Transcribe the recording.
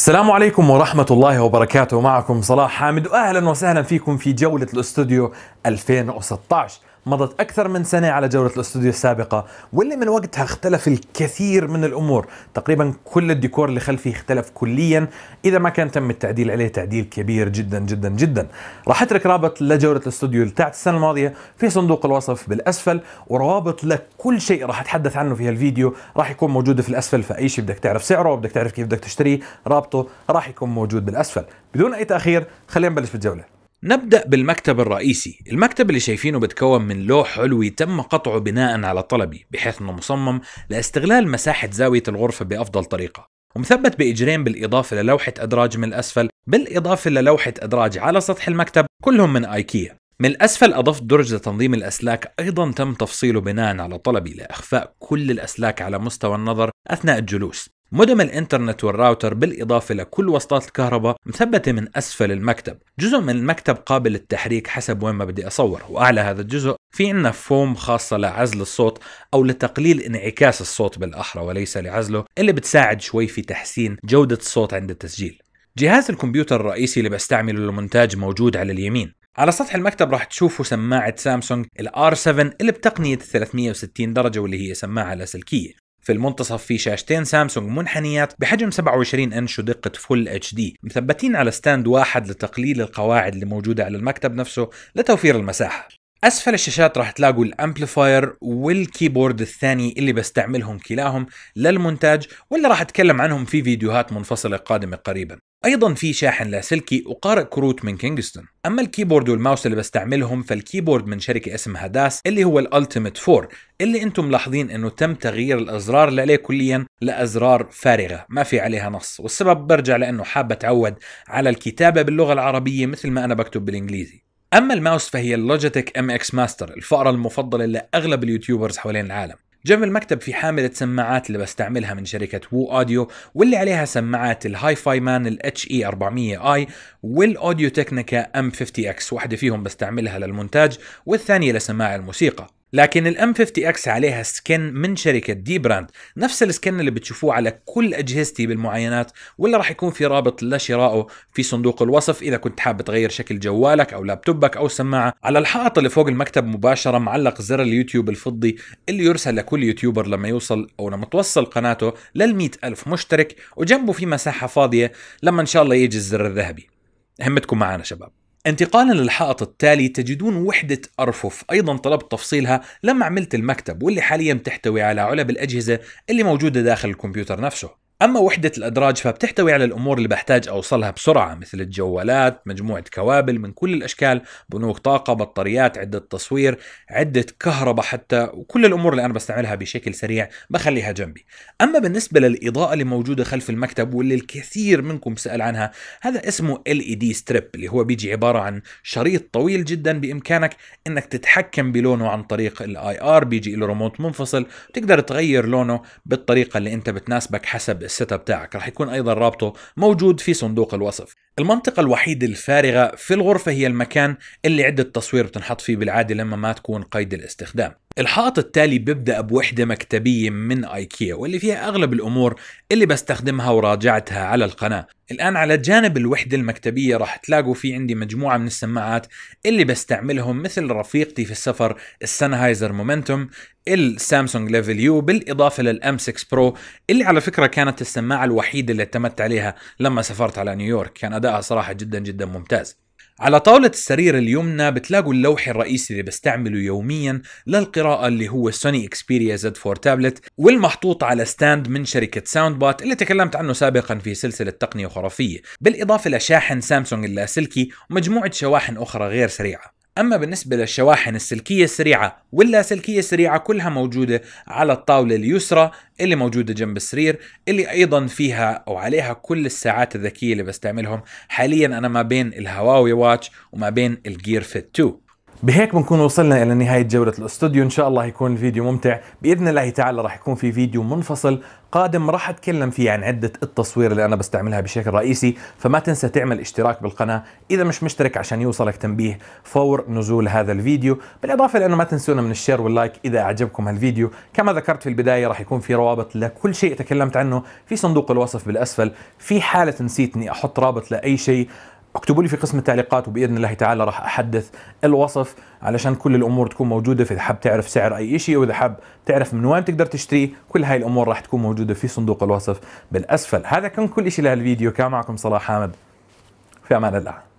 السلام عليكم ورحمة الله وبركاته معكم صلاح حامد وأهلا وسهلا فيكم في جولة الاستوديو 2016 مضت أكثر من سنة على جولة الاستوديو السابقة واللي من وقتها اختلف الكثير من الأمور تقريبا كل الديكور اللي خلفي اختلف كليا إذا ما كان تم التعديل عليه تعديل كبير جدا جدا جدا راح أترك رابط لجولة الاستوديو بتاعة السنة الماضية في صندوق الوصف بالأسفل وروابط لكل شيء راح أتحدث عنه في هالفيديو راح يكون موجود في الأسفل فأي شيء بدك تعرف سعره وبدك تعرف كيف بدك تشتريه رابطه راح يكون موجود بالأسفل بدون أي تأخير خلينا نبلش بالجولة نبدأ بالمكتب الرئيسي المكتب اللي شايفينه بتكون من لوح علوي تم قطعه بناء على طلبي بحيث أنه مصمم لاستغلال مساحة زاوية الغرفة بأفضل طريقة ومثبت بإجرين بالإضافة للوحة أدراج من الأسفل بالإضافة للوحة أدراج على سطح المكتب كلهم من آيكيا من الأسفل أضفت درج لتنظيم الأسلاك أيضا تم تفصيله بناء على طلبي لإخفاء كل الأسلاك على مستوى النظر أثناء الجلوس مودم الانترنت والراوتر بالإضافة لكل وسطات الكهرباء مثبتة من أسفل المكتب جزء من المكتب قابل للتحريك حسب وين ما بدي أصور وأعلى هذا الجزء في عنا فوم خاصة لعزل الصوت أو لتقليل انعكاس الصوت بالأحرى وليس لعزله اللي بتساعد شوي في تحسين جودة الصوت عند التسجيل جهاز الكمبيوتر الرئيسي اللي بستعمله للمونتاج موجود على اليمين على سطح المكتب راح تشوفوا سماعة سامسونج r 7 اللي بتقنية 360 درجة واللي هي سماعة لاسلكية في المنتصف في شاشتين سامسونج منحنيات بحجم 27 انش ودقة فول اتش دي مثبتين على ستاند واحد لتقليل القواعد اللي موجودة على المكتب نفسه لتوفير المساحة اسفل الشاشات راح تلاقوا الامبليفاير والكيبورد الثاني اللي بستعملهم كلاهم للمونتاج واللي راح اتكلم عنهم في فيديوهات منفصله قادمه قريبا ايضا في شاحن لاسلكي وقارئ كروت من كينغستون اما الكيبورد والماوس اللي بستعملهم فالكيبورد من شركه اسمها داس اللي هو الالتيميت 4 اللي انتم ملاحظين انه تم تغيير الازرار عليه كليا لازرار فارغه ما في عليها نص والسبب برجع لانه حابه اتعود على الكتابه باللغه العربيه مثل ما انا بكتب بالانجليزي أما الماوس فهي اللوجيتك ام اكس ماستر الفأرة المفضلة لأغلب اليوتيوبرز حوالين العالم جنب المكتب في حاملة سماعات اللي بستعملها من شركة وو اوديو واللي عليها سماعات الهاي فاي مان ال اتش e اي 400 اي والاوديو تكنيكا ام 50 اكس واحدة فيهم بستعملها للمونتاج والثانية لسماع الموسيقى لكن الام 50 اكس عليها سكن من شركه دي براند نفس السكن اللي بتشوفوه على كل اجهزتي بالمعاينات ولا راح يكون في رابط لشرائه في صندوق الوصف اذا كنت حابب تغير شكل جوالك او لابتوبك او سماعه على الحائط اللي فوق المكتب مباشره معلق زر اليوتيوب الفضي اللي يرسل لكل يوتيوبر لما يوصل او لما توصل قناته لل ألف مشترك وجنبه في مساحه فاضيه لما ان شاء الله يجي الزر الذهبي همتكم معنا شباب انتقالا للحائط التالي تجدون وحدة أرفف أيضا طلبت تفصيلها لما عملت المكتب واللي حاليا تحتوي على علب الأجهزة اللي موجودة داخل الكمبيوتر نفسه أما وحدة الأدراج فبتحتوي على الأمور اللي بحتاج أوصلها بسرعة مثل الجوالات، مجموعة كوابل من كل الأشكال، بنوك طاقة، بطاريات، عدة تصوير، عدة كهرباء حتى، وكل الأمور اللي أنا بستعملها بشكل سريع بخليها جنبي. أما بالنسبة للإضاءة اللي موجودة خلف المكتب واللي الكثير منكم سأل عنها، هذا اسمه LED strip اللي هو بيجي عبارة عن شريط طويل جدا بإمكانك إنك تتحكم بلونه عن طريق الاي ار بيجي له ريموت منفصل، بتقدر تغير لونه بالطريقة اللي أنت بتناسبك حسب السيت اب تاعك راح يكون ايضا رابطه موجود في صندوق الوصف المنطقة الوحيدة الفارغة في الغرفة هي المكان اللي عدة تصوير بتنحط فيه بالعادة لما ما تكون قيد الاستخدام الحائط التالي بيبدأ بوحدة مكتبية من ايكيا واللي فيها اغلب الامور اللي بستخدمها وراجعتها على القناة الان على جانب الوحدة المكتبية راح تلاقوا في عندي مجموعة من السماعات اللي بستعملهم مثل رفيقتي في السفر السنهايزر مومنتوم السامسونج ليفل يو بالاضافة للام 6 برو اللي على فكرة كانت السماعة الوحيدة اللي اعتمدت عليها لما سافرت على نيويورك كان أدائها صراحة جدا جدا ممتاز على طاولة السرير اليمنى بتلاقوا اللوح الرئيسي اللي بستعمله يوميا للقراءة اللي هو سوني اكسبيريا زد 4 تابلت والمحطوط على ستاند من شركة ساوند بات اللي تكلمت عنه سابقا في سلسلة تقنية خرافية بالإضافة لشاحن سامسونج اللاسلكي ومجموعة شواحن أخرى غير سريعة أما بالنسبة للشواحن السلكية السريعة واللاسلكية السريعة كلها موجودة على الطاولة اليسرى اللي موجودة جنب السرير اللي أيضا فيها أو عليها كل الساعات الذكية اللي بستعملهم حاليا أنا ما بين الهواوي واتش وما بين الجير فيت 2 بهيك بنكون وصلنا الى نهايه جوله الاستوديو ان شاء الله يكون الفيديو ممتع باذن الله تعالى راح يكون في فيديو منفصل قادم راح اتكلم فيه عن عده التصوير اللي انا بستعملها بشكل رئيسي فما تنسى تعمل اشتراك بالقناه اذا مش مشترك عشان يوصلك تنبيه فور نزول هذا الفيديو بالاضافه لانه ما تنسونا من الشير واللايك اذا اعجبكم هالفيديو كما ذكرت في البدايه راح يكون في روابط لكل شيء تكلمت عنه في صندوق الوصف بالاسفل في حاله نسيت اني احط رابط لاي شيء اكتبوا لي في قسم التعليقات وباذن الله تعالى راح احدث الوصف علشان كل الامور تكون موجوده فاذا حاب تعرف سعر اي شيء واذا حاب تعرف من وين تقدر تشتريه كل هاي الامور راح تكون موجوده في صندوق الوصف بالاسفل هذا كان كل شيء لهالفيديو كان معكم صلاح حامد في امان الله